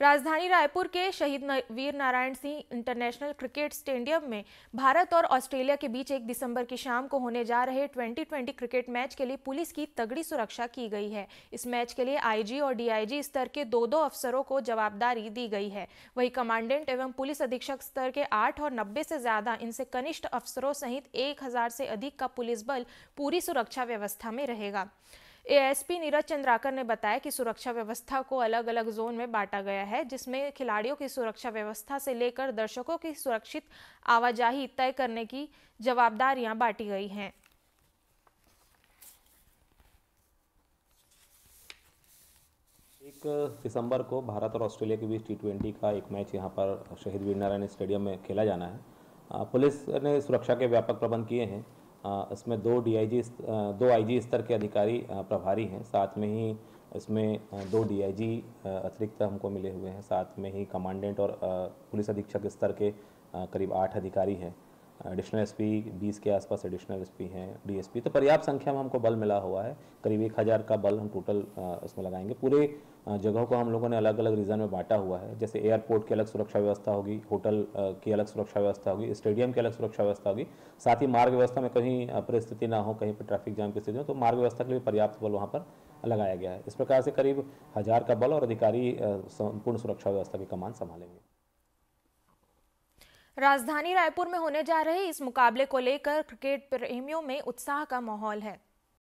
राजधानी रायपुर के शहीद Veer Narayan Singh international cricket stadium में भारत और ऑस्ट्रेलिया के बीच एक दिसंबर की शाम को होने जा रहे 2020 क्रिकेट मैच के लिए पुलिस की तगड़ी सुरक्षा की गई है इस मैच के लिए आईजी और डीआईजी स्तर के दो दो अफसरों को जवाबदारी दी गई है वही कमांडेंट एवं पुलिस अधीक्षक स्तर के आठ और नब्बे से ज्यादा इनसे कनिष्ठ अफसरों सहित एक से अधिक का पुलिस बल पूरी सुरक्षा व्यवस्था में रहेगा एएसपी नीरज चंद्राकर ने बताया कि सुरक्षा व्यवस्था को अलग अलग जोन में बांटा गया है जिसमें खिलाड़ियों की सुरक्षा व्यवस्था से लेकर दर्शकों की सुरक्षित आवाजाही तय करने की जवाबदारियां बांटी गई हैं एक दिसंबर को भारत और ऑस्ट्रेलिया के बीच टी ट्वेंटी का एक मैच यहाँ पर शहीद वीर नारायण स्टेडियम में खेला जाना है पुलिस ने सुरक्षा के व्यापक प्रबंध किए हैं इसमें दो डीआईजी दो आईजी स्तर के अधिकारी प्रभारी हैं साथ में ही इसमें दो डीआईजी अतिरिक्त हमको मिले हुए हैं साथ में ही कमांडेंट और पुलिस अधीक्षक स्तर के करीब आठ अधिकारी हैं एडिशनल एसपी 20 के आसपास एडिशनल एसपी हैं डीएसपी तो पर्याप्त संख्या में हमको बल मिला हुआ है करीब एक हज़ार का बल हम टोटल इसमें लगाएंगे पूरे जगहों को हम लोगों ने अलग अलग रीजन में बांटा हुआ है जैसे एयरपोर्ट की अलग सुरक्षा व्यवस्था होगी होटल की अलग सुरक्षा व्यवस्था होगी स्टेडियम की अलग सुरक्षा व्यवस्था होगी साथ ही मार्ग व्यवस्था में कहीं परिस्थिति ना हो कहीं पर ट्रैफिक जाम की स्थिति हो तो मार्ग व्यवस्था के लिए पर्याप्त बल वहाँ पर लगाया गया है इस प्रकार से करीब हज़ार का बल और अधिकारी संपूर्ण सुरक्षा व्यवस्था की कमान संभालेंगे राजधानी रायपुर में होने जा रहे इस मुकाबले को लेकर क्रिकेट प्रेमियों में उत्साह का माहौल है